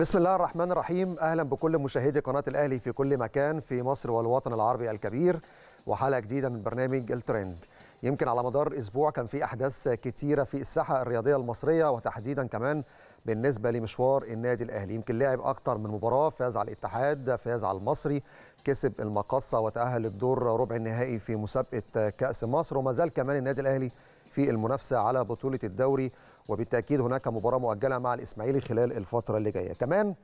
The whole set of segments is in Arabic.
بسم الله الرحمن الرحيم اهلا بكل مشاهدي قناه الاهلي في كل مكان في مصر والوطن العربي الكبير وحلقه جديده من برنامج الترند يمكن على مدار اسبوع كان في احداث كثيره في الساحه الرياضيه المصريه وتحديدا كمان بالنسبه لمشوار النادي الاهلي يمكن لعب اكثر من مباراه فاز على الاتحاد فاز على المصري كسب المقصه وتاهل للدور ربع النهائي في مسابقه كاس مصر وما زال كمان النادي الاهلي في المنافسه على بطوله الدوري وبالتاكيد هناك مباراه مؤجله مع الاسماعيلي خلال الفتره اللي جايه كمان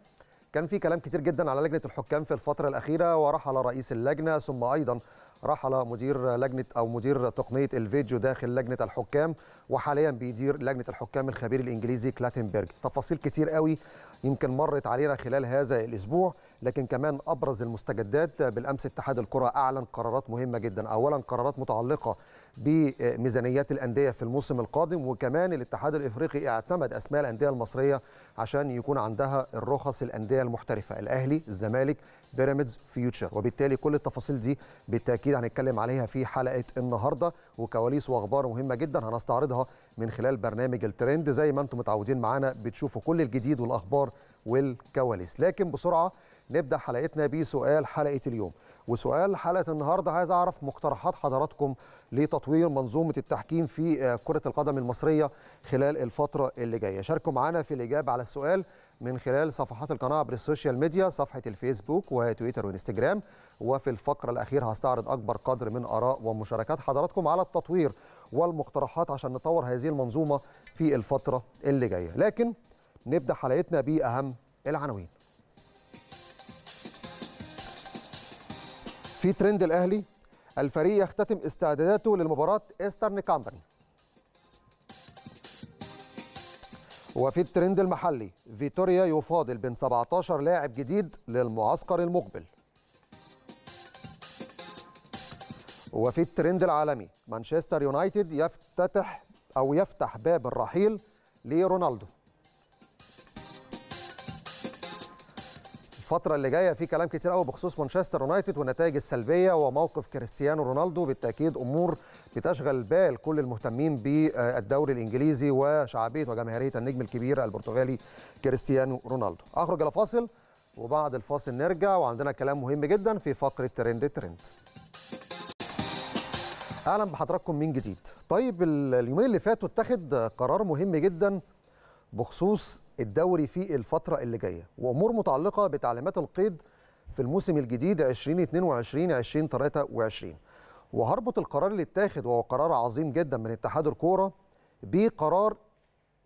كان في كلام كتير جدا على لجنه الحكام في الفتره الاخيره ورحل رئيس اللجنه ثم ايضا رحل مدير لجنه او مدير تقنيه الفيديو داخل لجنه الحكام وحاليا بيدير لجنه الحكام الخبير الانجليزي كلاتنبرج تفاصيل كتير قوي يمكن مرت علينا خلال هذا الاسبوع لكن كمان ابرز المستجدات بالامس اتحاد الكره اعلن قرارات مهمه جدا اولا قرارات متعلقه بميزانيات الأندية في الموسم القادم وكمان الاتحاد الإفريقي اعتمد أسماء الأندية المصرية عشان يكون عندها الرخص الأندية المحترفة الأهلي الزمالك بيراميدز فيوتشر وبالتالي كل التفاصيل دي بالتأكيد هنتكلم عليها في حلقة النهاردة وكواليس وأخبار مهمة جدا هنستعرضها من خلال برنامج الترند زي ما أنتم متعودين معانا بتشوفوا كل الجديد والأخبار والكواليس لكن بسرعة نبدأ حلقتنا بسؤال حلقة اليوم وسؤال حلقه النهارده عايز اعرف مقترحات حضراتكم لتطوير منظومه التحكيم في آه، كره القدم المصريه خلال الفتره اللي جايه شاركوا معنا في الاجابه على السؤال من خلال صفحات القناه عبر السوشيال ميديا صفحه الفيسبوك وتويتر وانستجرام وفي الفقره الاخيره هستعرض اكبر قدر من اراء ومشاركات حضراتكم على التطوير والمقترحات عشان نطور هذه المنظومه في الفتره اللي جايه لكن نبدا حلقتنا باهم العناوين في ترند الاهلي الفريق يختتم استعداداته لمباراه ايسترن كامباني وفي الترند المحلي فيتوريا يفاضل بين 17 لاعب جديد للمعسكر المقبل وفي الترند العالمي مانشستر يونايتد يفتتح او يفتح باب الرحيل لرونالدو الفتره اللي جايه في كلام كتير قوي بخصوص مانشستر يونايتد والنتائج السلبيه وموقف كريستيانو رونالدو بالتاكيد امور بتشغل بال كل المهتمين بالدوري الانجليزي وشعبيه وجماهيريه النجم الكبير البرتغالي كريستيانو رونالدو اخرج الى فاصل وبعد الفاصل نرجع وعندنا كلام مهم جدا في فقره ترند ترند اهلا بحضراتكم من جديد طيب اليومين اللي فاتوا اتخذ قرار مهم جدا بخصوص الدوري في الفترة اللي جاية وأمور متعلقة بتعليمات القيد في الموسم الجديد 2022-2023 وهربط القرار اللي اتاخد وهو قرار عظيم جدا من اتحاد الكورة بقرار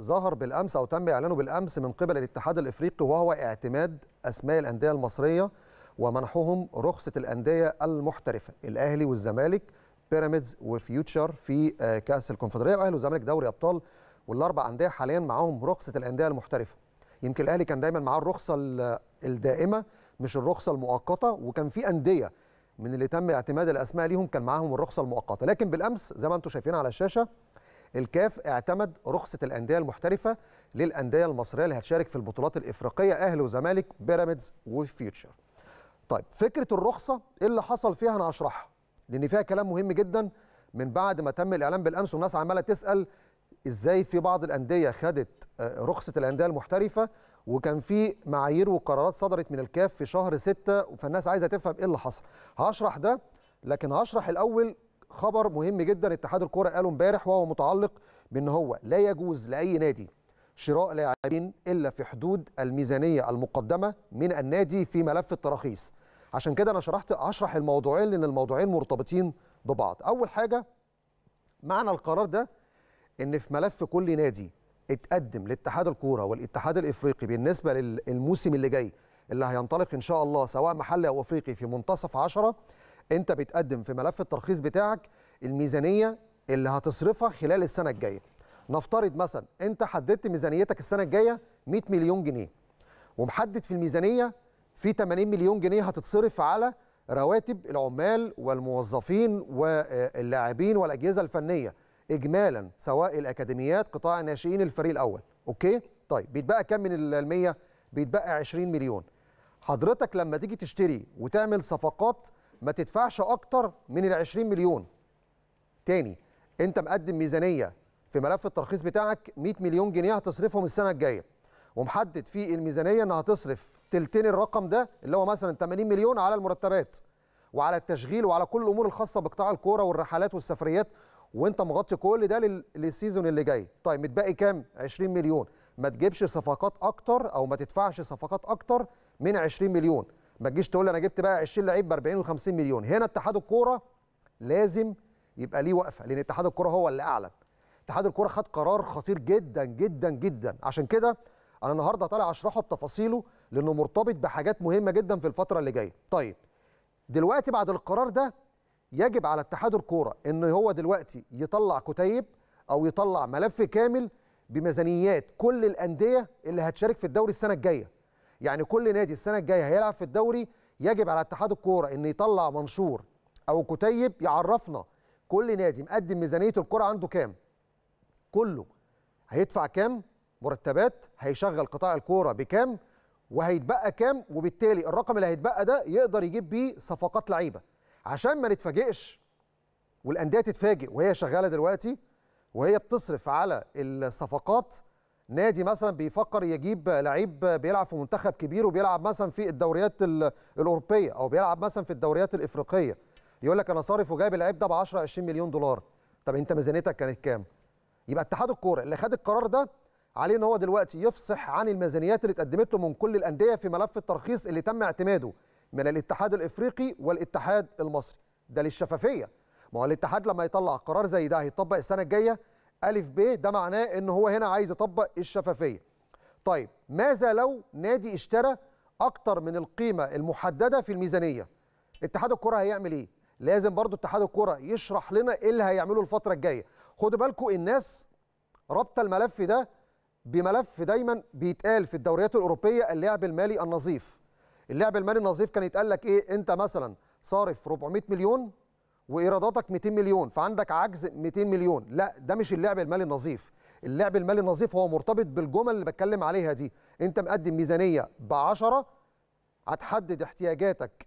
ظهر بالأمس أو تم إعلانه بالأمس من قبل الاتحاد الإفريقي وهو اعتماد أسماء الأندية المصرية ومنحهم رخصة الأندية المحترفة الأهلي والزمالك بيراميدز وفيوتشر في آه، كأس الكونفدرالية وأهلي والزمالك دوري أبطال والاربع انديه حاليا معاهم رخصه الانديه المحترفه يمكن الاهلي كان دايما معاه الرخصه الدائمه مش الرخصه المؤقته وكان في انديه من اللي تم اعتماد الاسماء ليهم كان معاهم الرخصه المؤقته لكن بالامس زي ما انتم شايفين على الشاشه الكاف اعتمد رخصه الانديه المحترفه للانديه المصريه اللي هتشارك في البطولات الافريقيه اهلي وزمالك بيراميدز وفيوتشر طيب فكره الرخصه ايه اللي حصل فيها انا هشرحها لان فيها كلام مهم جدا من بعد ما تم الاعلان بالامس والناس عماله تسال ازاي في بعض الانديه خدت آه، رخصه الانديه المحترفه وكان في معايير وقرارات صدرت من الكاف في شهر 6 فالناس عايزه تفهم ايه اللي حصل هشرح ده لكن هشرح الاول خبر مهم جدا اتحاد الكوره قاله امبارح وهو متعلق بان هو لا يجوز لاي نادي شراء لاعبين الا في حدود الميزانيه المقدمه من النادي في ملف التراخيص عشان كده انا شرحت اشرح الموضوعين لان الموضوعين مرتبطين ببعض اول حاجه معنى القرار ده ان في ملف كل نادي اتقدم لاتحاد الكوره والاتحاد الافريقي بالنسبه للموسم اللي جاي اللي هينطلق ان شاء الله سواء محلي او افريقي في منتصف عشرة انت بتقدم في ملف الترخيص بتاعك الميزانيه اللي هتصرفها خلال السنه الجايه نفترض مثلا انت حددت ميزانيتك السنه الجايه 100 مليون جنيه ومحدد في الميزانيه في 80 مليون جنيه هتتصرف على رواتب العمال والموظفين واللاعبين والاجهزه الفنيه اجمالا سواء الاكاديميات قطاع الناشئين الفريق الاول اوكي طيب بيتبقى كام من ال100 بيتبقى 20 مليون حضرتك لما تيجي تشتري وتعمل صفقات ما تدفعش اكتر من ال20 مليون تاني انت مقدم ميزانيه في ملف الترخيص بتاعك 100 مليون جنيه هتصرفهم السنه الجايه ومحدد في الميزانيه ان هتصرف تلتين الرقم ده اللي هو مثلا 80 مليون على المرتبات وعلى التشغيل وعلى كل الامور الخاصه بقطاع الكوره والرحلات والسفريات وانت مغطي كل ده للسيزون اللي جاي طيب متبقي كام 20 مليون ما تجيبش صفقات اكتر او ما تدفعش صفقات اكتر من 20 مليون ما تجيش تقول انا جبت بقى 20 لعيب ب 40 و50 مليون هنا اتحاد الكوره لازم يبقى ليه وقفه لان اتحاد الكوره هو اللي اعلن اتحاد الكوره خد قرار خطير جدا جدا جدا عشان كده انا النهارده طالع اشرحه بتفاصيله لانه مرتبط بحاجات مهمه جدا في الفتره اللي جايه طيب دلوقتي بعد القرار ده يجب على اتحاد الكوره ان هو دلوقتي يطلع كتيب او يطلع ملف كامل بميزانيات كل الانديه اللي هتشارك في الدوري السنه الجايه يعني كل نادي السنه الجايه هيلعب في الدوري يجب على اتحاد الكوره ان يطلع منشور او كتيب يعرفنا كل نادي مقدم ميزانيه الكره عنده كام كله هيدفع كام مرتبات هيشغل قطاع الكوره بكام وهيتبقى كام وبالتالي الرقم اللي هيتبقى ده يقدر يجيب بيه صفقات لعيبه عشان ما نتفاجئش والانديه تتفاجئ وهي شغاله دلوقتي وهي بتصرف على الصفقات نادي مثلا بيفكر يجيب لعيب بيلعب في منتخب كبير وبيلعب مثلا في الدوريات الاوروبيه او بيلعب مثلا في الدوريات الافريقيه يقول لك انا صارف وجايب اللعيب ده ب 10 20 مليون دولار طب انت ميزانيتك كانت كام يبقى اتحاد الكوره اللي خد القرار ده عليه ان هو دلوقتي يفصح عن الميزانيات اللي اتقدمت له من كل الانديه في ملف الترخيص اللي تم اعتماده من الاتحاد الافريقي والاتحاد المصري ده للشفافيه ما هو الاتحاد لما يطلع قرار زي ده هيطبق السنه الجايه الف ب ده معناه ان هو هنا عايز يطبق الشفافيه طيب ماذا لو نادي اشترى اكتر من القيمه المحدده في الميزانيه اتحاد الكره هيعمل ايه لازم برضو اتحاد الكره يشرح لنا ايه اللي هيعمله الفتره الجايه خدوا بالكم الناس ربط الملف ده بملف دايما بيتقال في الدوريات الاوروبيه اللعب المالي النظيف اللعب المالي النظيف كان يتقال لك ايه انت مثلا صارف 400 مليون وايراداتك 200 مليون فعندك عجز 200 مليون لا ده مش اللعب المالي النظيف اللعب المالي النظيف هو مرتبط بالجمل اللي بتكلم عليها دي انت مقدم ميزانيه ب 10 هتحدد احتياجاتك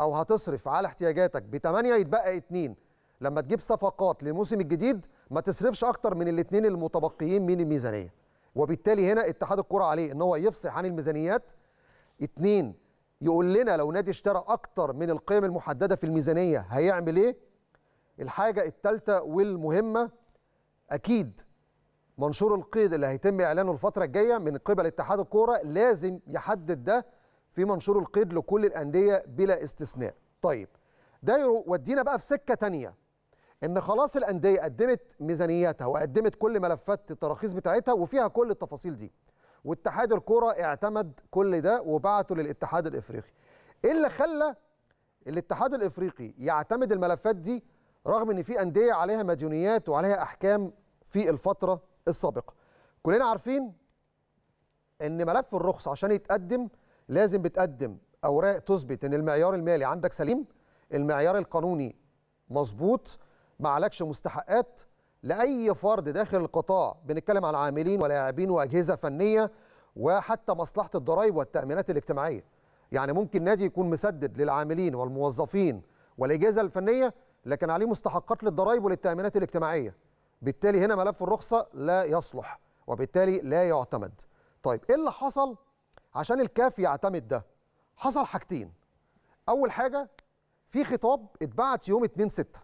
او هتصرف على احتياجاتك ب 8 يتبقى 2 لما تجيب صفقات للموسم الجديد ما تصرفش اكتر من الاثنين المتبقيين من الميزانيه وبالتالي هنا اتحاد الكره عليه ان هو يفصح عن الميزانيات اثنين يقول لنا لو نادي اشترى اكتر من القيم المحدده في الميزانيه هيعمل ايه الحاجه الثالثه والمهمه اكيد منشور القيد اللي هيتم اعلانه الفتره الجايه من قبل اتحاد الكوره لازم يحدد ده في منشور القيد لكل الانديه بلا استثناء طيب ده يودينا بقى في سكه تانية ان خلاص الانديه قدمت ميزانياتها وقدمت كل ملفات التراخيص بتاعتها وفيها كل التفاصيل دي واتحاد الكوره اعتمد كل ده وبعته للاتحاد الافريقي ايه اللي خلى الاتحاد الافريقي يعتمد الملفات دي رغم ان في انديه عليها مديونيات وعليها احكام في الفتره السابقه كلنا عارفين ان ملف الرخص عشان يتقدم لازم بتقدم اوراق تثبت ان المعيار المالي عندك سليم المعيار القانوني مظبوط ما عليكش مستحقات لاي فرد داخل القطاع بنتكلم عن عاملين ولاعبين واجهزه فنيه وحتى مصلحه الضرائب والتامينات الاجتماعيه يعني ممكن نادي يكون مسدد للعاملين والموظفين والاجهزه الفنيه لكن عليه مستحقات للضرائب وللتامينات الاجتماعيه بالتالي هنا ملف الرخصه لا يصلح وبالتالي لا يعتمد طيب ايه اللي حصل عشان الكاف يعتمد ده حصل حاجتين اول حاجه في خطاب اتبعت يوم 2 6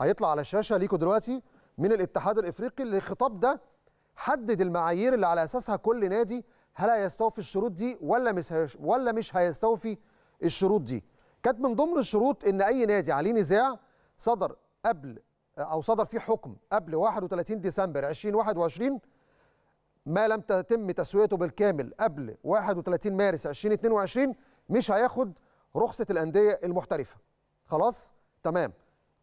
هيطلع على الشاشه ليكوا دلوقتي من الاتحاد الافريقي اللي الخطاب ده حدد المعايير اللي على اساسها كل نادي هل هيستوفي الشروط دي ولا مش ولا مش هيستوفي الشروط دي كانت من ضمن الشروط ان اي نادي عليه نزاع صدر قبل او صدر فيه حكم قبل 31 ديسمبر 2021 ما لم تتم تسويته بالكامل قبل 31 مارس 2022 مش هياخد رخصه الانديه المحترفه خلاص تمام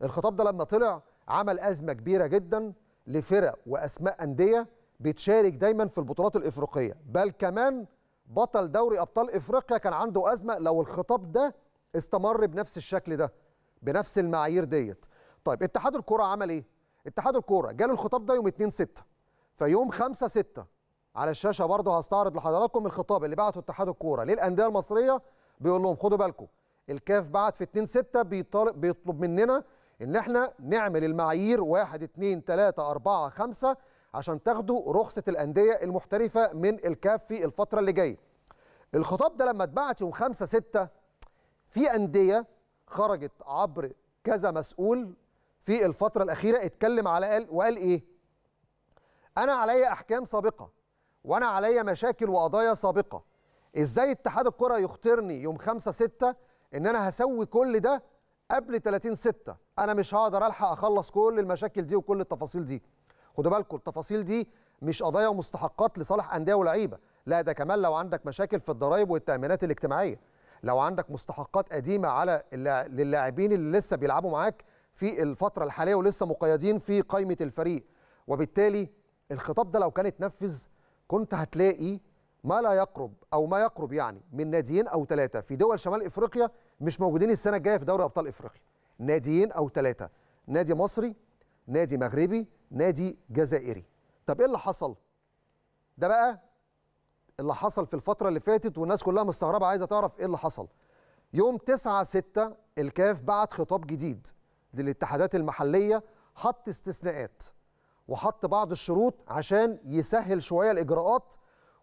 الخطاب ده لما طلع عمل ازمه كبيره جدا لفرق واسماء انديه بتشارك دايما في البطولات الافريقيه بل كمان بطل دوري ابطال افريقيا كان عنده ازمه لو الخطاب ده استمر بنفس الشكل ده بنفس المعايير ديت طيب اتحاد الكره عمل ايه اتحاد الكوره جاله الخطاب ده يوم 2 6 فيوم 5 6 على الشاشه برضه هستعرض لحضراتكم الخطاب اللي بعته اتحاد الكوره للانديه المصريه بيقول لهم خدوا بالكم الكاف بعت في 2 6 بيطالب بيطلب مننا ان احنا نعمل المعايير 1 2 3 4 5 عشان تاخدوا رخصه الانديه المحترفه من الكاف في الفتره اللي جايه. الخطاب ده لما اتبعت يوم 5 6 في انديه خرجت عبر كذا مسؤول في الفتره الاخيره اتكلم على قال وقال ايه؟ انا عليا احكام سابقه وانا عليا مشاكل وقضايا سابقه. ازاي اتحاد الكره يخترني يوم 5 6 ان انا هسوي كل ده قبل 30 6 انا مش هقدر الحق اخلص كل المشاكل دي وكل التفاصيل دي خدوا بالكم التفاصيل دي مش قضايا ومستحقات لصالح انديه ولعيبه لا ده كمان لو عندك مشاكل في الضرائب والتامينات الاجتماعيه لو عندك مستحقات قديمه على للاعبين اللي لسه بيلعبوا معاك في الفتره الحاليه ولسه مقيدين في قائمه الفريق وبالتالي الخطاب ده لو كان اتنفذ كنت هتلاقي ما لا يقرب او ما يقرب يعني من ناديين او ثلاثه في دول شمال افريقيا مش موجودين السنه الجايه في دوري ابطال افريقيا ناديين او ثلاثه نادي مصري نادي مغربي نادي جزائري طب ايه اللي حصل ده بقى اللي حصل في الفتره اللي فاتت والناس كلها مستغربه عايزه تعرف ايه اللي حصل يوم 9 6 الكاف بعت خطاب جديد للاتحادات المحليه حط استثناءات وحط بعض الشروط عشان يسهل شويه الاجراءات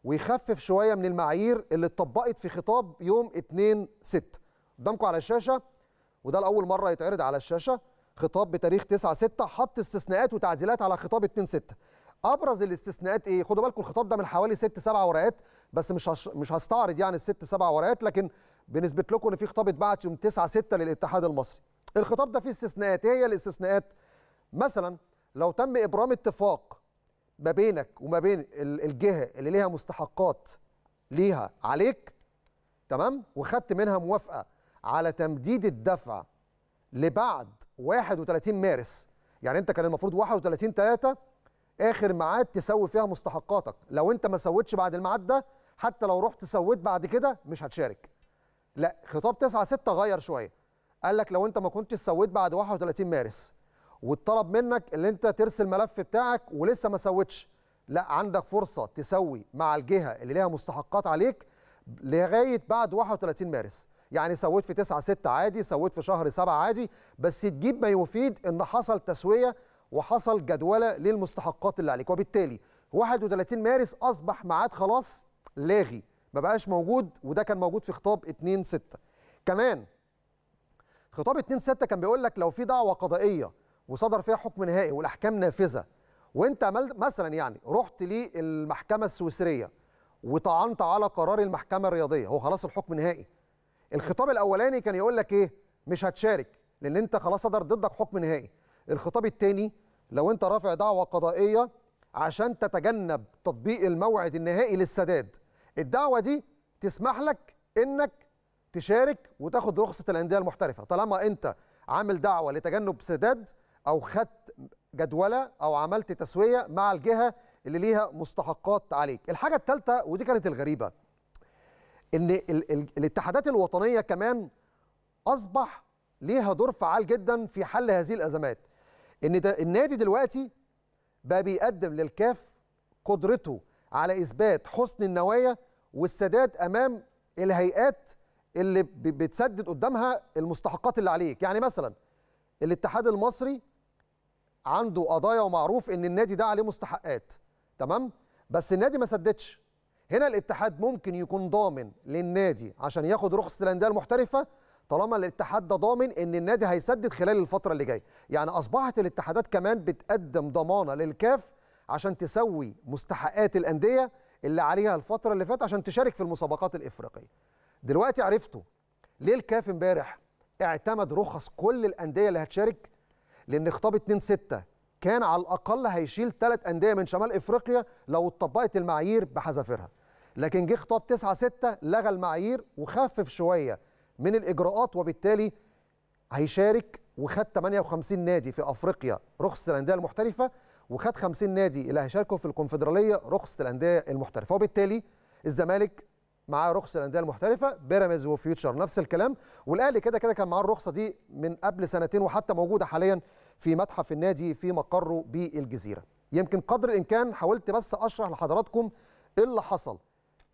ويخفف شويه من المعايير اللي اتطبقت في خطاب يوم 2 6 قدامكم على الشاشه وده لاول مره يتعرض على الشاشه خطاب بتاريخ 9 6 حط استثناءات وتعديلات على خطاب 2 6 ابرز الاستثناءات ايه خدوا بالكم الخطاب ده من حوالي 6 7 ورقات بس مش هش... مش هستعرض يعني الست سبع ورقات لكن بنثبت لكم ان في خطاب اتبعت يوم 9 6 للاتحاد المصري الخطاب ده فيه استثناءات ايه هي الاستثناءات مثلا لو تم ابرام اتفاق ما بينك وما بين الجهه اللي ليها مستحقات ليها عليك تمام وخدت منها موافقه على تمديد الدفع لبعد 31 مارس يعني انت كان المفروض 31 3 اخر ميعاد تسوي فيها مستحقاتك لو انت ما سويتش بعد الميعاد ده حتى لو رحت سويت بعد كده مش هتشارك لا خطاب 9 6 غير شويه قال لك لو انت ما كنتش سويت بعد 31 مارس واتطلب منك ان انت ترسل الملف بتاعك ولسه ما سويتش لا عندك فرصه تسوي مع الجهه اللي ليها مستحقات عليك لغايه بعد 31 مارس يعني سويت في 9 6 عادي سويت في شهر 7 عادي بس تجيب ما يفيد ان حصل تسويه وحصل جدوله للمستحقات اللي عليك وبالتالي 31 مارس اصبح ميعاد خلاص لاغي ما بقاش موجود وده كان موجود في خطاب 2 6 كمان خطاب 2 6 كان بيقول لك لو في دعوه قضائيه وصدر فيها حكم نهائي والاحكام نافذه وانت مثلا يعني رحت للمحكمه السويسريه وطعنت على قرار المحكمه الرياضيه هو خلاص الحكم نهائي الخطاب الاولاني كان يقول لك ايه مش هتشارك لان انت خلاص صدر ضدك حكم نهائي الخطاب الثاني لو انت رافع دعوه قضائيه عشان تتجنب تطبيق الموعد النهائي للسداد الدعوه دي تسمح لك انك تشارك وتاخد رخصه الانديه المحترفه طالما انت عامل دعوه لتجنب سداد او خدت جدوله او عملت تسويه مع الجهه اللي ليها مستحقات عليك الحاجه الثالثه ودي كانت الغريبه ان ال ال الاتحادات الوطنيه كمان اصبح ليها دور فعال جدا في حل هذه الازمات ان ده النادي دلوقتي بقى بيقدم للكاف قدرته على اثبات حسن النوايا والسداد امام الهيئات اللي بتسدد قدامها المستحقات اللي عليك يعني مثلا الاتحاد المصري عنده قضايا ومعروف ان النادي ده عليه مستحقات تمام بس النادي ما سددش هنا الاتحاد ممكن يكون ضامن للنادي عشان ياخد رخصه الانديه المحترفه طالما الاتحاد ده ضامن ان النادي هيسدد خلال الفتره اللي جايه يعني اصبحت الاتحادات كمان بتقدم ضمانه للكاف عشان تسوي مستحقات الانديه اللي عليها الفتره اللي فاتت عشان تشارك في المسابقات الافريقيه دلوقتي عرفتوا ليه الكاف امبارح اعتمد رخص كل الانديه اللي هتشارك لان خطاب 2 6 كان على الاقل هيشيل ثلاث انديه من شمال افريقيا لو اتطبقت المعايير بحذافيرها لكن جه خطاب 9 6 لغى المعايير وخفف شويه من الاجراءات وبالتالي هيشارك وخد 58 نادي في افريقيا رخصه الانديه المحترفه وخد 50 نادي اللي هيشاركوا في الكونفدراليه رخصه الانديه المحترفه وبالتالي الزمالك معاه رخصه الانديه المحترفه بيراميدز وفيوتشر نفس الكلام والاهلي كده كده كان معاه الرخصه دي من قبل سنتين وحتى موجوده حاليا في متحف النادي في مقره بالجزيرة يمكن قدر الإمكان حاولت بس أشرح لحضراتكم إيه اللي حصل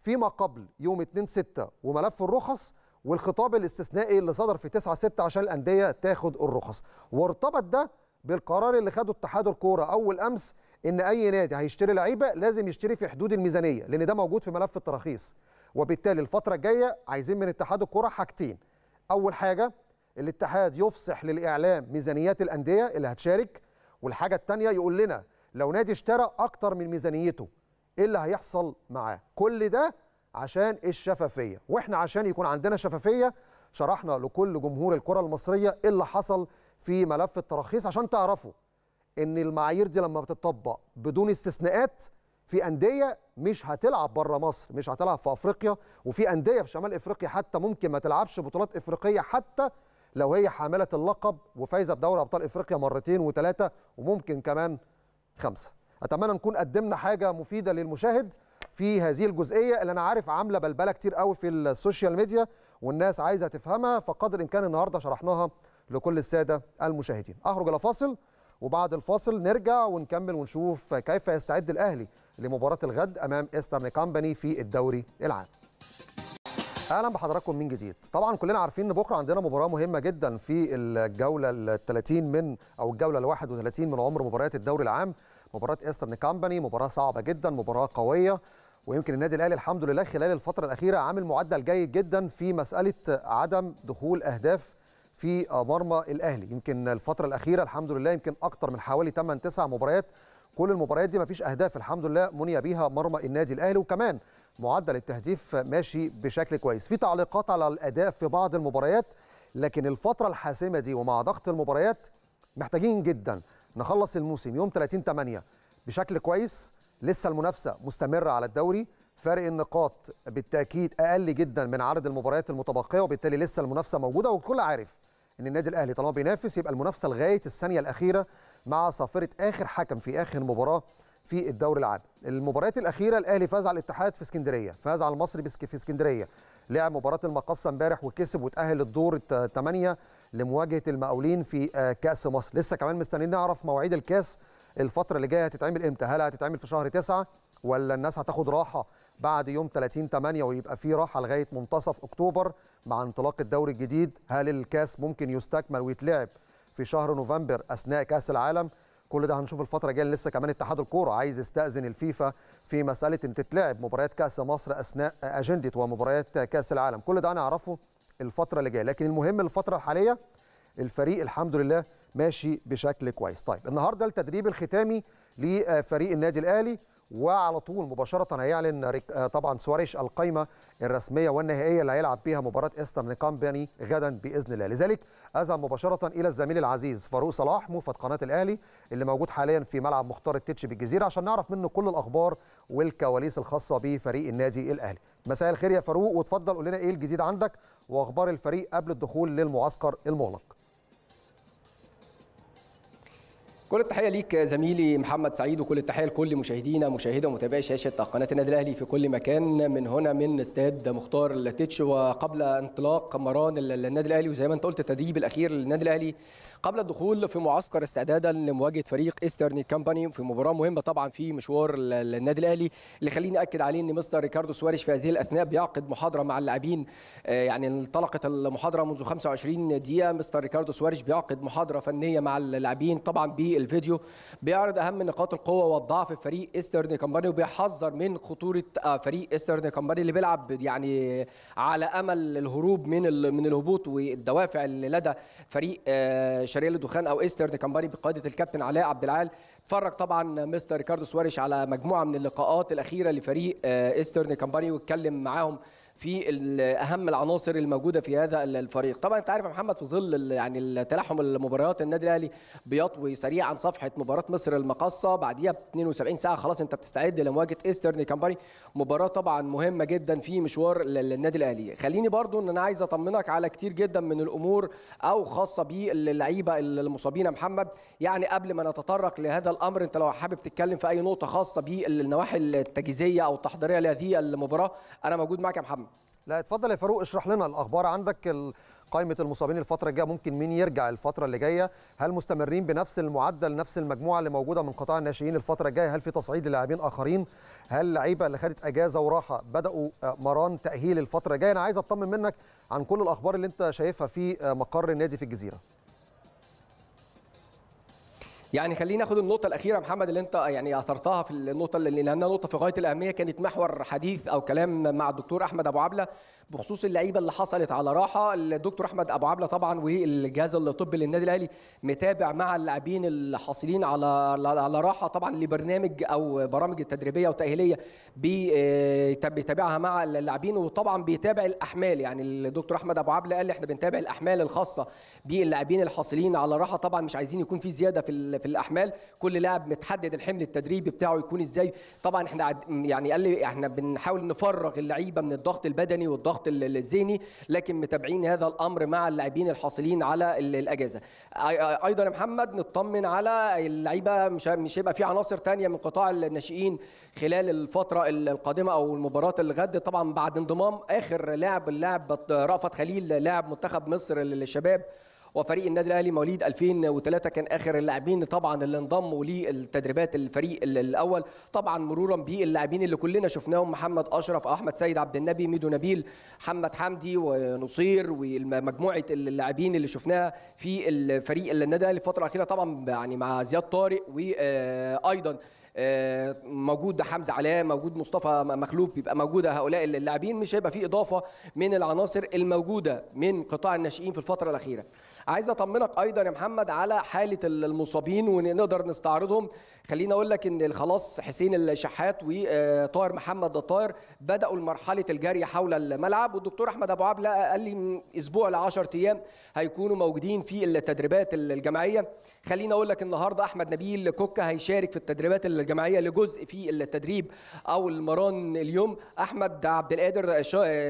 فيما قبل يوم 2/6 وملف الرخص والخطاب الاستثنائي اللي صدر في 9/6 عشان الأندية تاخد الرخص وارتبط ده بالقرار اللي خده اتحاد الكورة أول أمس إن أي نادي هيشتري لعيبة لازم يشتري في حدود الميزانية لأن ده موجود في ملف التراخيص وبالتالي الفترة الجاية عايزين من اتحاد الكورة حاجتين أول حاجة الاتحاد يفصح للاعلام ميزانيات الانديه اللي هتشارك والحاجه الثانيه يقول لنا لو نادي اشترى اكتر من ميزانيته ايه اللي هيحصل معاه كل ده عشان الشفافيه واحنا عشان يكون عندنا شفافيه شرحنا لكل جمهور الكره المصريه ايه اللي حصل في ملف التراخيص عشان تعرفوا ان المعايير دي لما بتطبق بدون استثناءات في انديه مش هتلعب بره مصر مش هتلعب في افريقيا وفي انديه في شمال افريقيا حتى ممكن ما تلعبش بطولات افريقيه حتى لو هي حامله اللقب وفايزه بدوري ابطال افريقيا مرتين وثلاثه وممكن كمان خمسه اتمنى نكون قدمنا حاجه مفيده للمشاهد في هذه الجزئيه اللي انا عارف عامله بلبله كتير قوي في السوشيال ميديا والناس عايزه تفهمها فقدر الامكان النهارده شرحناها لكل الساده المشاهدين اخرج الى فاصل وبعد الفاصل نرجع ونكمل ونشوف كيف يستعد الاهلي لمباراه الغد امام ايسترن كامباني في الدوري العام اهلا بحضراتكم من جديد طبعا كلنا عارفين ان بكره عندنا مباراه مهمه جدا في الجوله ال 30 من او الجوله ال 31 من عمر مباريات الدوري العام مباراه ايسترن كامباني مباراه صعبه جدا مباراه قويه ويمكن النادي الاهلي الحمد لله خلال الفتره الاخيره عامل معدل جيد جدا في مساله عدم دخول اهداف في مرمى الاهلي يمكن الفتره الاخيره الحمد لله يمكن اكتر من حوالي 8 9 مباريات كل المباريات دي مفيش اهداف الحمد لله مني بيها مرمى النادي الاهلي وكمان معدل التهديف ماشي بشكل كويس في تعليقات على الاداء في بعض المباريات لكن الفتره الحاسمه دي ومع ضغط المباريات محتاجين جدا نخلص الموسم يوم 30 8 بشكل كويس لسه المنافسه مستمره على الدوري فارق النقاط بالتاكيد اقل جدا من عدد المباريات المتبقيه وبالتالي لسه المنافسه موجوده والكل عارف ان النادي الاهلي طالما بينافس يبقى المنافسه لغايه الثانيه الاخيره مع صافره اخر حكم في اخر مباراه في الدوري العام المباريات الاخيره الاهلي فاز على الاتحاد في اسكندريه فاز على المصري في اسكندريه لعب مباراه المقصه امبارح وكسب وتاهل للدور الثمانيه لمواجهه المقاولين في آه، كاس مصر لسه كمان مستنيين نعرف مواعيد الكاس الفتره اللي جايه هتتعمل امتى هل هتتعمل في شهر تسعة ولا الناس هتاخد راحه بعد يوم 30 8 ويبقى في راحه لغايه منتصف اكتوبر مع انطلاق الدوري الجديد هل الكاس ممكن يستكمل ويتلعب في شهر نوفمبر اثناء كاس العالم كل ده هنشوف الفتره الجايه لسه كمان اتحاد الكوره عايز يستاذن الفيفا في مساله ان تتلعب مباريات كاس مصر اثناء اجنده ومباريات كاس العالم كل ده هنعرفه الفتره اللي جايه لكن المهم الفتره الحاليه الفريق الحمد لله ماشي بشكل كويس طيب النهارده التدريب الختامي لفريق النادي الاهلي وعلى طول مباشره هيعلن آه، طبعا سواريش القائمه الرسميه والنهائيه اللي هيلعب بيها مباراه ايسترن كامباني غدا باذن الله لذلك اذهب مباشره الى الزميل العزيز فاروق صلاح موفد قناه الاهلي اللي موجود حاليا في ملعب مختار التتش بالجزيره عشان نعرف منه كل الاخبار والكواليس الخاصه بفريق النادي الاهلي مساء الخير يا فاروق وتفضل قول لنا ايه الجديد عندك واخبار الفريق قبل الدخول للمعسكر المغلق كل التحيه ليك زميلي محمد سعيد وكل التحيه لكل مشاهدينا مشاهدة ومتابعي شاشه قناه النادي الاهلي في كل مكان من هنا من استاد مختار لاتيتش وقبل انطلاق مران النادي الاهلي وزي ما انت قلت التدريب الاخير للنادي الاهلي قبل الدخول في معسكر استعدادا لمواجهه فريق ايسترن كامباني في مباراه مهمه طبعا في مشوار النادي الاهلي اللي خليني اكد عليه ان مستر ريكاردو سواريش في هذه الاثناء بيعقد محاضره مع اللاعبين آه، يعني انطلقت المحاضره منذ 25 دقيقه مستر ريكاردو سواريش بيعقد محاضره فنيه مع اللاعبين طبعا بالفيديو بيعرض اهم نقاط القوه والضعف في فريق ايسترن كامباني وبيحذر من خطوره آه، فريق ايسترن كامباني اللي بيلعب يعني على امل الهروب من من الهبوط والدوافع اللي لدى فريق آه، الاستشاريه للدخان او ايسترن كمباني بقياده الكابتن علاء عبد العال اتفرج طبعا مستر ريكاردو سواريش على مجموعه من اللقاءات الاخيره لفريق آه، ايسترن كمباني واتكلم معاهم في اهم العناصر الموجوده في هذا الفريق طبعا انت عارف يا محمد في ظل يعني تلاحم المباريات النادي الاهلي بيطوي سريعا صفحه مباراه مصر المقصه بعديها ب 72 ساعه خلاص انت بتستعد لمواجهه ايسترن كامباني مباراه طبعا مهمه جدا في مشوار النادي الاهلي خليني برضو ان انا عايز اطمنك على كتير جدا من الامور او خاصه باللعيبه المصابين يا محمد يعني قبل ما نتطرق لهذا الامر انت لو حابب تتكلم في اي نقطه خاصه بالنواحي التجهيزيه او التحضيريه لهذه المباراه انا موجود معك يا محمد لا اتفضل يا فاروق اشرح لنا الاخبار عندك قائمه المصابين الفتره الجايه ممكن مين يرجع الفتره اللي جايه هل مستمرين بنفس المعدل نفس المجموعه اللي موجوده من قطاع الناشئين الفتره الجايه هل في تصعيد للاعبين اخرين هل اللعيبه اللي خدت اجازه وراحه بداوا آه، مران تاهيل الفتره الجايه انا عايز اطمن منك عن كل الاخبار اللي انت شايفها في آه، مقر النادي في الجزيره يعني خلينا ناخد النقطة الأخيرة محمد اللي أنت يعني أثرتها في النقطة اللي لأنها نقطة في غاية الأهمية كانت محور حديث أو كلام مع الدكتور أحمد أبو عبلة بخصوص اللعيبة اللي حصلت على راحة الدكتور أحمد أبو عبلة طبعا والجهاز الطبي للنادي الأهلي متابع مع اللاعبين الحاصلين على على راحة طبعا لبرنامج أو برامج التدريبية وتأهيلية آه، بيتابعها مع اللاعبين وطبعا بيتابع الأحمال يعني الدكتور أحمد أبو عبلة قال إحنا بنتابع الأحمال الخاصة باللاعبين الحاصلين على راحة طبعا مش عايزين يكون في زيادة في في الاحمال كل لاعب متحدد الحمل التدريبي بتاعه يكون ازاي طبعا احنا يعني قال لي احنا بنحاول نفرغ اللعيبه من الضغط البدني والضغط الذهني لكن متابعين هذا الامر مع اللاعبين الحاصلين على الاجازه ايضا يا محمد نطمن على اللعيبه مش مش هيبقى في عناصر ثانيه من قطاع الناشئين خلال الفتره القادمه او المباراه الغد طبعا بعد انضمام اخر لاعب اللاعب رأفت خليل لاعب منتخب مصر للشباب وفريق النادي الاهلي مواليد 2003 كان اخر اللاعبين طبعا اللي انضموا للتدريبات الفريق الاول طبعا مرورا باللاعبين اللي كلنا شفناهم محمد اشرف احمد سيد عبد النبي ميدو نبيل محمد حمدي ونصير ومجموعه اللاعبين اللي شفناها في الفريق النادي الاهلي الفتره الاخيره طبعا يعني مع زياد طارق وايضا آه، آه، موجود حمزه علاء موجود مصطفى مخلوب بيبقى موجوده هؤلاء اللاعبين مش هيبقى في اضافه من العناصر الموجوده من قطاع الناشئين في الفتره الاخيره عايز اطمنك ايضا يا محمد على حاله المصابين ونقدر نستعرضهم خليني اقول لك ان خلاص حسين الشحات وطاهر آه، محمد الطاهر بداوا مرحله الجري حول الملعب والدكتور احمد ابو عبله قال لي من اسبوع ل 10 ايام هيكونوا موجودين في التدريبات الجماعيه خليني اقول لك النهارده احمد نبيل كوكا هيشارك في التدريبات الجماعيه لجزء في التدريب او المران اليوم احمد عبد القادر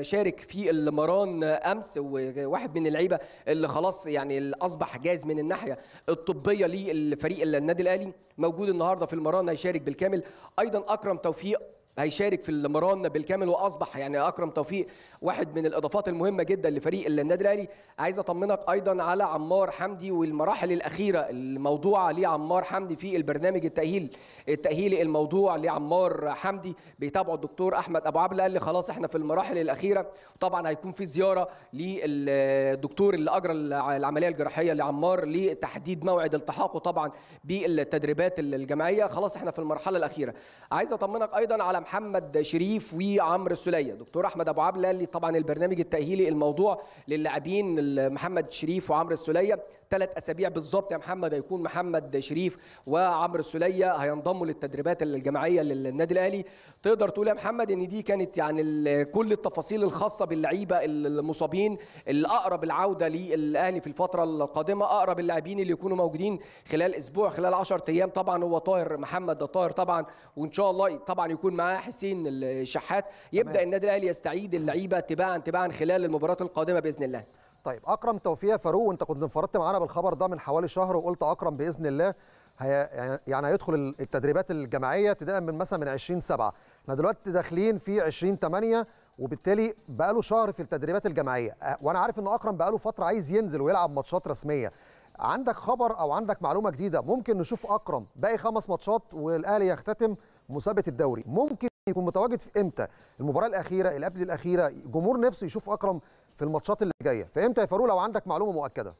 شارك في المران امس وواحد من اللعيبه اللي خلاص يعني يعني اصبح جاهز من الناحيه الطبيه للفريق النادي الاهلي موجود النهارده في المران هيشارك بالكامل ايضا اكرم توفيق هيشارك في المران بالكامل واصبح يعني اكرم توفيق واحد من الاضافات المهمه جدا لفريق النادي الاهلي عايز اطمنك ايضا على عمار حمدي والمراحل الاخيره الموضوعه لعمار حمدي في البرنامج التاهيل التاهيلي الموضوع لعمار حمدي بيتابعه الدكتور احمد ابو عبله قال لي خلاص احنا في المراحل الاخيره طبعا هيكون في زياره للدكتور اللي اجرى العمليه الجراحيه لعمار لتحديد موعد التحاقه طبعا بالتدريبات الجماعيه خلاص احنا في المرحله الاخيره عايز اطمنك ايضا على محمد شريف وعمر السليه دكتور احمد ابو عبله اللي طبعا البرنامج التاهيلي الموضوع للاعبين محمد شريف وعمر السليه ثلاث اسابيع بالظبط يا محمد هيكون محمد شريف وعمرو السليه هينضموا للتدريبات الجماعيه للنادي الاهلي تقدر تقول يا محمد ان دي كانت يعني كل التفاصيل الخاصه باللعيبه المصابين الاقرب العوده للاهلي في الفتره القادمه اقرب اللاعبين اللي يكونوا موجودين خلال اسبوع خلال 10 ايام طبعا هو طاهر محمد طاهر طبعا وان شاء الله طبعا يكون معاه حسين الشحات يبدا النادي الاهلي يستعيد اللعيبه تباعا تباعا خلال المباراه القادمه باذن الله طيب اكرم توفيق فاروق وانت كنت انفردت معانا بالخبر ده من حوالي شهر وقلت اكرم باذن الله هي يعني, يعني هيدخل التدريبات الجماعيه ابتداء من مثلا من 20 7 احنا دلوقتي داخلين في 20 8 وبالتالي بقى له شهر في التدريبات الجماعيه وانا عارف ان اكرم بقى له فتره عايز ينزل ويلعب ماتشات رسميه عندك خبر او عندك معلومه جديده ممكن نشوف اكرم باقي خمس ماتشات والاهلي يختتم مسابقه الدوري ممكن يكون متواجد في امتى المباراه الاخيره القبل الاخيره جمهور نفسه يشوف اكرم في الماتشات اللي جايه فامتى يا فاروق لو عندك معلومه مؤكده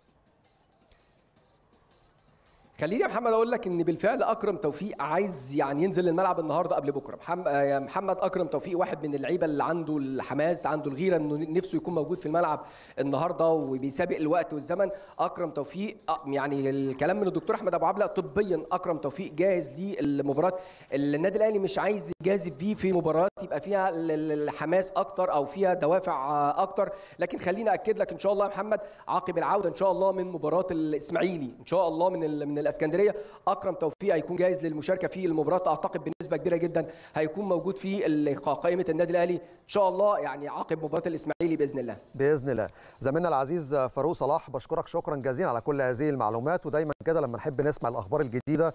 خليني يا محمد اقول لك ان بالفعل اكرم توفيق عايز يعني ينزل الملعب النهارده قبل بكره آه، محمد اكرم توفيق واحد من اللعيبه اللي عنده الحماس عنده الغيره انه نفسه يكون موجود في الملعب النهارده وبيسابق الوقت والزمن اكرم توفيق آه، يعني الكلام من الدكتور احمد ابو عبله طبيا اكرم توفيق جاهز للمباراه النادي الاهلي مش عايز جاذب بيه في مباريات يبقى فيها الحماس اكتر او فيها دوافع آه، اكتر لكن خليني اكد لك ان شاء الله يا محمد عقب العوده ان شاء الله من مباراه الاسماعيلي ان شاء الله من من الاسكندريه اكرم توفيق هيكون جاهز للمشاركه في المباراه اعتقد بنسبه كبيره جدا هيكون موجود في قائمه النادي الاهلي ان شاء الله يعني عقب مباراه الاسماعيلي باذن الله باذن الله زميلنا العزيز فاروق صلاح بشكرك شكرا جزيلا على كل هذه المعلومات ودايما كده لما نحب نسمع الاخبار الجديده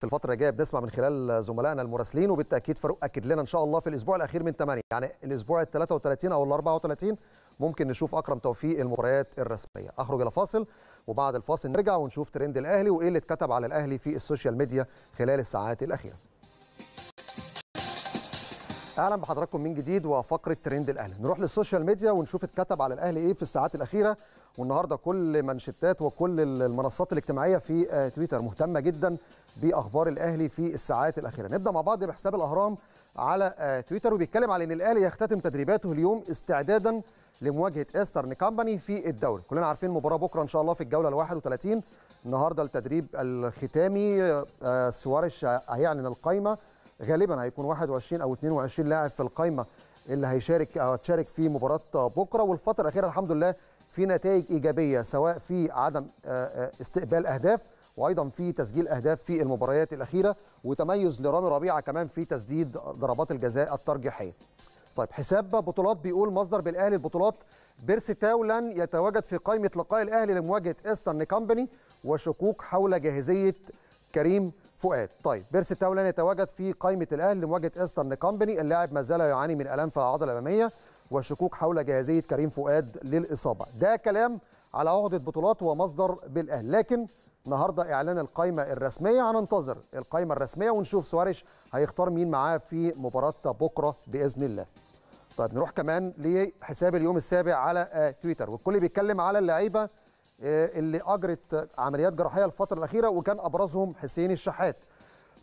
في الفتره الجايه بنسمع من خلال زملائنا المراسلين وبالتاكيد فاروق اكد لنا ان شاء الله في الاسبوع الاخير من 8 يعني الاسبوع ال 33 او ال 34 ممكن نشوف اكرم توفيق المباريات الرسميه اخرج الى فاصل وبعد الفاصل نرجع ونشوف ترند الاهلي وايه اللي اتكتب على الاهلي في السوشيال ميديا خلال الساعات الاخيره اهلا بحضراتكم من جديد وفقره ترند الاهلي نروح للسوشيال ميديا ونشوف اتكتب على الاهلي ايه في الساعات الاخيره والنهارده كل منشتات وكل المنصات الاجتماعيه في آه، تويتر مهتمه جدا باخبار الاهلي في الساعات الاخيره نبدا مع بعض بحساب الاهرام على آه، تويتر وبيتكلم على ان الاهلي يختتم تدريباته اليوم استعدادا لمواجهه استرن كامباني في الدوري كلنا عارفين مباراه بكره ان شاء الله في الجوله ال 31 النهارده التدريب الختامي آه، سواريش هيعلن القائمه غالبا هيكون 21 او 22 لاعب في القائمه اللي هيشارك او هتشارك في مباراه بكره والفتره الاخيره الحمد لله في نتائج ايجابيه سواء في عدم آه، آه، استقبال اهداف وايضا في تسجيل اهداف في المباريات الاخيره وتميز لرامي ربيعه كمان في تسديد ضربات الجزاء الترجيحيه. طيب حساب بطولات بيقول مصدر بالاهلي البطولات بيرسي تاو لن يتواجد في قائمه لقاء الاهلي لمواجهه ايسترن كامباني وشكوك حول جاهزيه كريم فؤاد طيب بيرس لن يتواجد في قائمه الاهلي لمواجهه ايسترن كومباني اللاعب ما زال يعاني من الام في العضله الاماميه وشكوك حول جاهزيه كريم فؤاد للاصابه ده كلام على عقده بطولات ومصدر بالاهلي لكن النهارده اعلان القائمه الرسميه هننتظر القائمه الرسميه ونشوف سواريش هيختار مين معاه في مباراه بكره باذن الله طيب نروح كمان لحساب اليوم السابع على آه، تويتر والكل بيتكلم على اللعيبه آه، اللي اجرت عمليات جراحيه الفتره الاخيره وكان ابرزهم حسين الشحات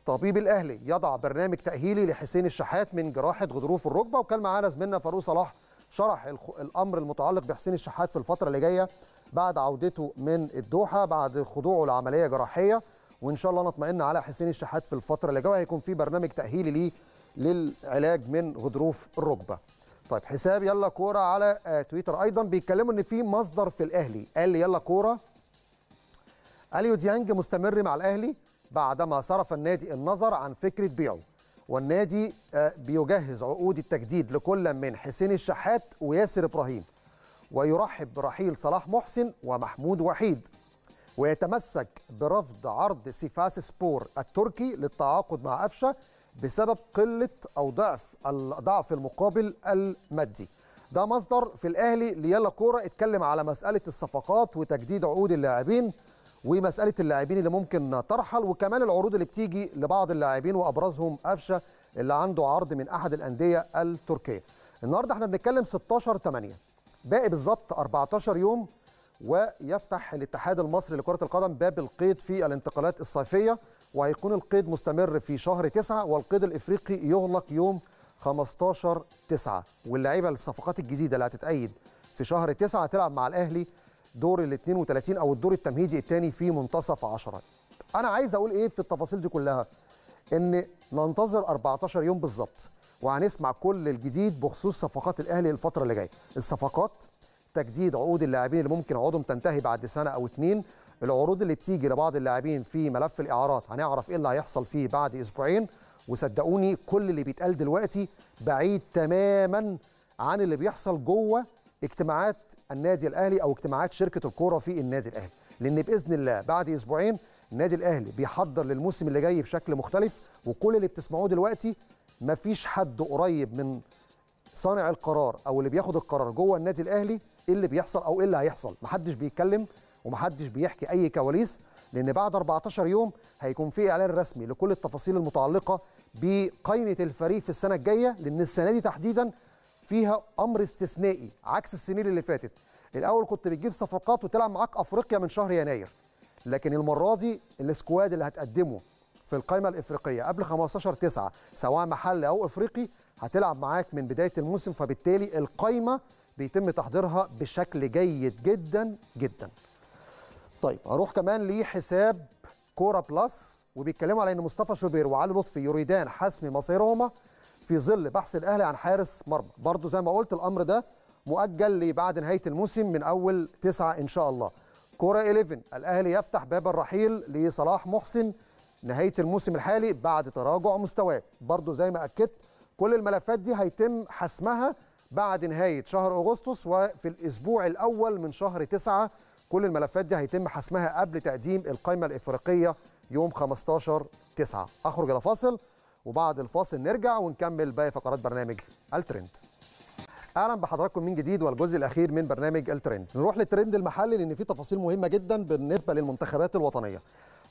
طبيب الاهلي يضع برنامج تاهيلي لحسين الشحات من جراحه غضروف الركبه وكان معانا زميلنا فاروق صلاح شرح الامر المتعلق بحسين الشحات في الفتره اللي جايه بعد عودته من الدوحه بعد خضوعه لعمليه جراحيه وان شاء الله نطمئن على حسين الشحات في الفتره اللي جايه هيكون في برنامج تاهيلي ليه للعلاج من غضروف الركبه طيب حساب يلا كوره على آه، تويتر ايضا بيتكلموا ان في مصدر في الاهلي قال لي يلا كوره اليو ديانج مستمر مع الاهلي بعدما صرف النادي النظر عن فكره بيعه والنادي آه، بيجهز عقود التجديد لكل من حسين الشحات وياسر ابراهيم ويرحب برحيل صلاح محسن ومحمود وحيد ويتمسك برفض عرض سيفاس سبور التركي للتعاقد مع أفشة بسبب قله او ضعف ضعف المقابل المادي ده مصدر في الاهلي ليلا كوره اتكلم على مساله الصفقات وتجديد عقود اللاعبين ومساله اللاعبين اللي ممكن ترحل وكمان العروض اللي بتيجي لبعض اللاعبين وابرزهم قفشه اللي عنده عرض من احد الانديه التركيه النهارده احنا بنتكلم 16 8 باقي بالظبط 14 يوم ويفتح الاتحاد المصري لكره القدم باب القيد في الانتقالات الصيفيه وهيكون القيد مستمر في شهر 9 والقيد الافريقي يغلق يوم 15 9 واللعيبه الصفقات الجديده اللي هتتأيد في شهر 9 هتلعب مع الاهلي دور ال 32 او الدور التمهيدي الثاني في منتصف 10 انا عايز اقول ايه في التفاصيل دي كلها ان ننتظر 14 يوم بالظبط وهنسمع كل الجديد بخصوص صفقات الاهلي الفتره اللي جايه الصفقات تجديد عقود اللاعبين اللي ممكن عقودهم تنتهي بعد سنه او اتنين العروض اللي بتيجي لبعض اللاعبين في ملف الاعارات هنعرف ايه اللي هيحصل فيه بعد اسبوعين وصدقوني كل اللي بيتقال دلوقتي بعيد تماما عن اللي بيحصل جوه اجتماعات النادي الاهلي او اجتماعات شركه الكوره في النادي الاهلي لان باذن الله بعد اسبوعين النادي الاهلي بيحضر للموسم اللي جاي بشكل مختلف وكل اللي بتسمعوه دلوقتي مفيش حد قريب من صانع القرار او اللي بياخد القرار جوه النادي الاهلي ايه اللي بيحصل او ايه اللي هيحصل محدش بيتكلم ومحدش بيحكي اي كواليس لان بعد 14 يوم هيكون في اعلان رسمي لكل التفاصيل المتعلقه بقائمه الفريق في السنه الجايه لان السنه دي تحديدا فيها امر استثنائي عكس السنين اللي فاتت الاول كنت بتجيب صفقات وتلعب معاك افريقيا من شهر يناير لكن المره دي السكواد اللي هتقدمه في القائمه الافريقيه قبل 15 9 سواء محلي او افريقي هتلعب معاك من بدايه الموسم فبالتالي القائمه بيتم تحضيرها بشكل جيد جدا جدا طيب اروح كمان لحساب كوره بلس وبيتكلموا على ان مصطفى شوبير وعلي لطفي يريدان حسم مصيرهما في ظل بحث الاهلي عن حارس مرمى برضو زي ما قلت الامر ده مؤجل لبعد نهايه الموسم من اول تسعة ان شاء الله كوره 11 الاهلي يفتح باب الرحيل لصلاح محسن نهايه الموسم الحالي بعد تراجع مستواه برضو زي ما اكدت كل الملفات دي هيتم حسمها بعد نهايه شهر اغسطس وفي الاسبوع الاول من شهر تسعة كل الملفات دي هيتم حسمها قبل تقديم القائمة الإفريقية يوم 15 9 أخرج إلى فاصل وبعد الفاصل نرجع ونكمل باقي فقرات برنامج الترند اهلا بحضراتكم من جديد والجزء الاخير من برنامج الترند نروح للترند المحلي لان في تفاصيل مهمه جدا بالنسبه للمنتخبات الوطنيه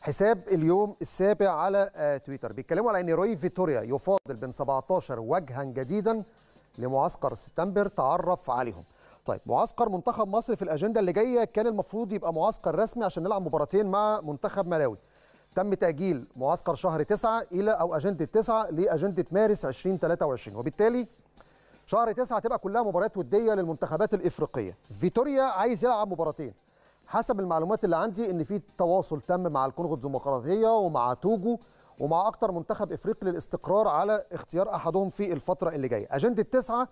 حساب اليوم السابع على آه، تويتر بيتكلموا على ان روي فيتوريا يفاضل بين 17 وجها جديدا لمعسكر سبتمبر تعرف عليهم طيب معسكر منتخب مصر في الاجنده اللي جايه كان المفروض يبقى معسكر رسمي عشان نلعب مباراتين مع منتخب ملاوي تم تاجيل معسكر شهر 9 الى او اجنده 9 لاجنده مارس 2023 وبالتالي شهر 9 هتبقى كلها مباريات وديه للمنتخبات الافريقيه فيتوريا عايز يلعب مباراتين حسب المعلومات اللي عندي ان في تواصل تم مع الكونغو الديمقراطيه ومع توجو ومع اكتر منتخب افريقي للاستقرار على اختيار احدهم في الفتره اللي جايه اجنده 9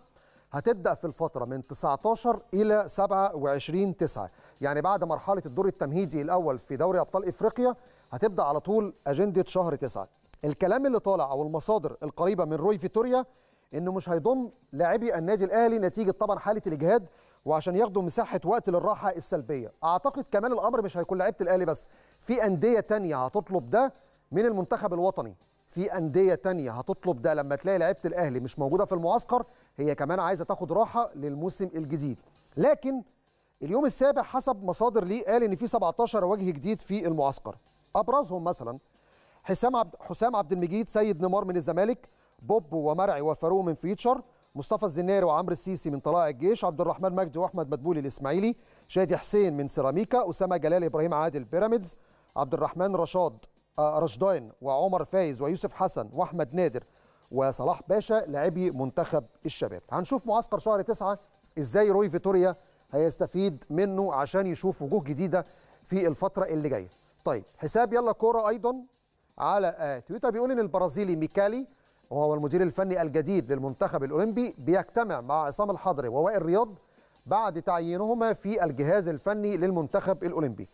هتبدا في الفتره من 19 الى 27 9 يعني بعد مرحله الدور التمهيدي الاول في دوري ابطال افريقيا هتبدا على طول اجنده شهر 9 الكلام اللي طالع او المصادر القريبه من روي فيتوريا انه مش هيضم لاعبي النادي الاهلي نتيجه طبعا حاله الاجهاد وعشان ياخدوا مساحه وقت للراحه السلبيه اعتقد كمان الامر مش هيكون لعيبه الاهلي بس في انديه تانية هتطلب ده من المنتخب الوطني في انديه تانية هتطلب ده لما تلاقي لعيبه الاهلي مش موجوده في المعسكر هي كمان عايزه تاخد راحه للموسم الجديد لكن اليوم السابع حسب مصادر ليه قال ان في 17 وجه جديد في المعسكر ابرزهم مثلا حسام عبد حسام عبد المجيد سيد نيمار من الزمالك بوب ومرعي وفاروق من فيتشر مصطفى الزناري وعمرو السيسي من طلائع الجيش عبد الرحمن مجدي واحمد مدبولي الاسماعيلي شادي حسين من سيراميكا اسامه جلال ابراهيم عادل بيراميدز عبد الرحمن رشاد رشدان وعمر فايز ويوسف حسن واحمد نادر وصلاح باشا لاعبي منتخب الشباب هنشوف معسكر شهر تسعة ازاي روي فيتوريا هيستفيد منه عشان يشوف وجوه جديده في الفتره اللي جايه طيب حساب يلا كوره ايضا على آه، تويتر بيقول ان البرازيلي ميكالي وهو المدير الفني الجديد للمنتخب الاولمبي بيجتمع مع عصام الحضري ووائل رياض بعد تعيينهما في الجهاز الفني للمنتخب الاولمبي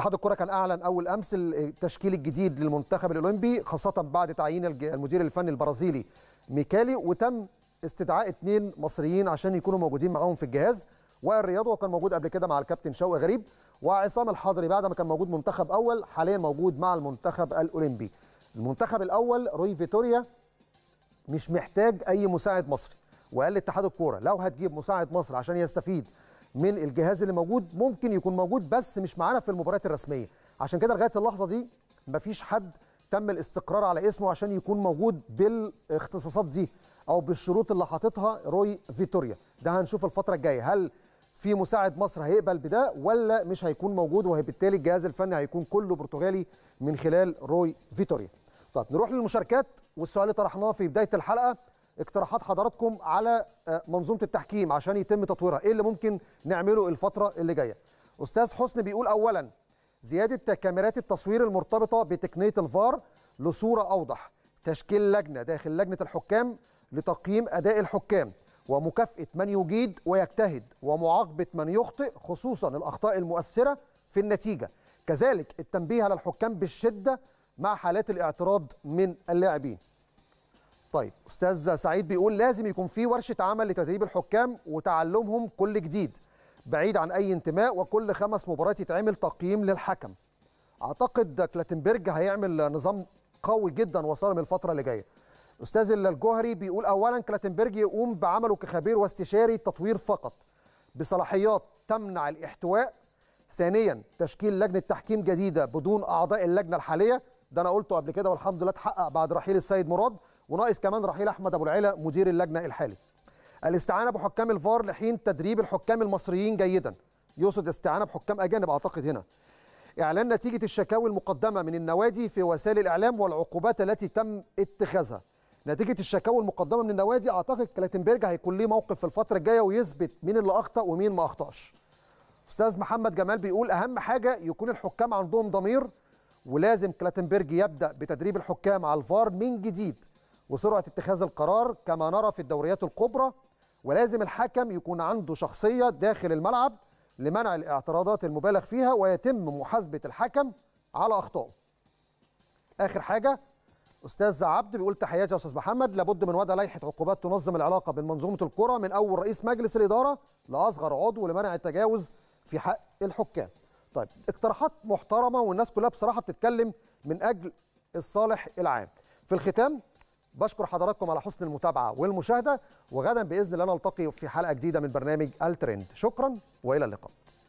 اتحاد الكره كان اعلن اول امس التشكيل الجديد للمنتخب الاولمبي خاصه بعد تعيين المدير الفني البرازيلي ميكالي وتم استدعاء اثنين مصريين عشان يكونوا موجودين معاهم في الجهاز وائل رياضه وكان موجود قبل كده مع الكابتن شوقي غريب وعصام الحضري بعد ما كان موجود منتخب اول حاليا موجود مع المنتخب الاولمبي المنتخب الاول روي فيتوريا مش محتاج اي مساعد مصري وقال لاتحاد الكوره لو هتجيب مساعد مصر عشان يستفيد من الجهاز اللي موجود ممكن يكون موجود بس مش معانا في المباريات الرسميه عشان كده لغايه اللحظه دي مفيش حد تم الاستقرار على اسمه عشان يكون موجود بالاختصاصات دي او بالشروط اللي حاططها روي فيتوريا ده هنشوف الفتره الجايه هل في مساعد مصر هيقبل بده ولا مش هيكون موجود وبالتالي الجهاز الفني هيكون كله برتغالي من خلال روي فيتوريا طب نروح للمشاركات والسؤال اللي طرحناه في بدايه الحلقه اقتراحات حضراتكم على آه، منظومه التحكيم عشان يتم تطويرها ايه اللي ممكن نعمله الفتره اللي جايه استاذ حسن بيقول اولا زياده كاميرات التصوير المرتبطه بتقنيه الفار لصوره اوضح تشكيل لجنه داخل لجنه الحكام لتقييم اداء الحكام ومكافاه من يجيد ويجتهد ومعاقبه من يخطئ خصوصا الاخطاء المؤثره في النتيجه كذلك التنبيه على الحكام بالشده مع حالات الاعتراض من اللاعبين طيب استاذ سعيد بيقول لازم يكون في ورشه عمل لتدريب الحكام وتعلمهم كل جديد بعيد عن اي انتماء وكل خمس مباريات يتعمل تقييم للحكم اعتقد كلاتنبرج هيعمل نظام قوي جدا وصارم الفتره اللي جايه استاذ الجوهري بيقول اولا كلاتنبرج يقوم بعمله كخبير واستشاري تطوير فقط بصلاحيات تمنع الاحتواء ثانيا تشكيل لجنه تحكيم جديده بدون اعضاء اللجنه الحاليه ده انا قلته قبل كده والحمد لله اتحقق بعد رحيل السيد مراد وناقص كمان رحيل احمد ابو العلا مدير اللجنه الحالي الاستعانه بحكام الفار لحين تدريب الحكام المصريين جيدا يقصد استعانه بحكام اجانب اعتقد هنا اعلان نتيجه الشكاوي المقدمه من النوادي في وسائل الاعلام والعقوبات التي تم اتخاذها نتيجه الشكاوي المقدمه من النوادي اعتقد كلاتنبرج هيكون ليه موقف في الفتره الجايه ويثبت مين اللي اخطا ومين ما اخطاش استاذ محمد جمال بيقول اهم حاجه يكون الحكام عندهم ضمير ولازم كلاتنبرج يبدا بتدريب الحكام على الفار من جديد وسرعه اتخاذ القرار كما نرى في الدوريات الكبرى ولازم الحكم يكون عنده شخصيه داخل الملعب لمنع الاعتراضات المبالغ فيها ويتم محاسبه الحكم على اخطائه. اخر حاجه استاذ عبد بيقول تحياتي يا استاذ محمد لابد من وضع لائحه عقوبات تنظم العلاقه بين منظومه الكره من اول رئيس مجلس الاداره لاصغر عضو لمنع التجاوز في حق الحكام. طيب اقتراحات محترمه والناس كلها بصراحه بتتكلم من اجل الصالح العام. في الختام بشكر حضراتكم على حسن المتابعه والمشاهده وغدا باذن الله نلتقي في حلقه جديده من برنامج الترند شكرا والى اللقاء